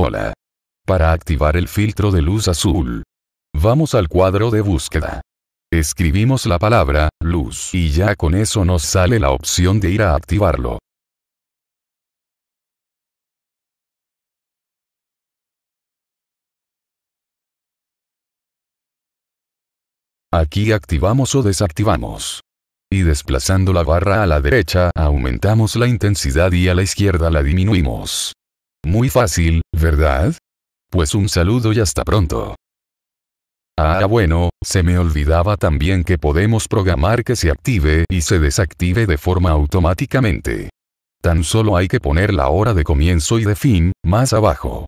Hola. Para activar el filtro de luz azul. Vamos al cuadro de búsqueda. Escribimos la palabra, luz, y ya con eso nos sale la opción de ir a activarlo. Aquí activamos o desactivamos. Y desplazando la barra a la derecha, aumentamos la intensidad y a la izquierda la disminuimos. Muy fácil, ¿verdad? Pues un saludo y hasta pronto. Ah bueno, se me olvidaba también que podemos programar que se active y se desactive de forma automáticamente. Tan solo hay que poner la hora de comienzo y de fin, más abajo.